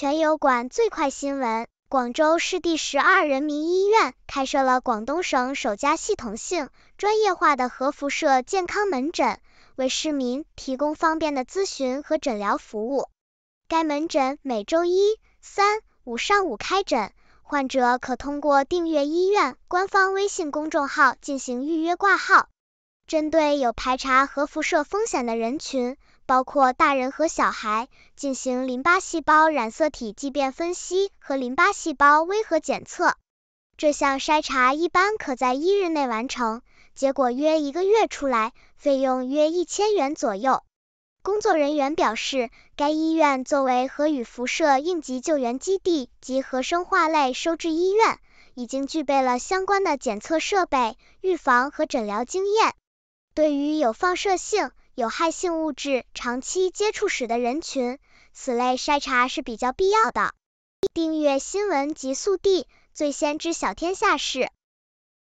全油管最快新闻：广州市第十二人民医院开设了广东省首家系统性、专业化的核辐射健康门诊，为市民提供方便的咨询和诊疗服务。该门诊每周一、三、五上午开诊，患者可通过订阅医院官方微信公众号进行预约挂号。针对有排查核辐射风险的人群，包括大人和小孩进行淋巴细胞染色体畸变分析和淋巴细胞微核检测。这项筛查一般可在一日内完成，结果约一个月出来，费用约一千元左右。工作人员表示，该医院作为核与辐射应急救援基地及核生化类收治医院，已经具备了相关的检测设备、预防和诊疗经验。对于有放射性，有害性物质长期接触史的人群，此类筛查是比较必要的。订阅新闻极速递，最先知晓天下事。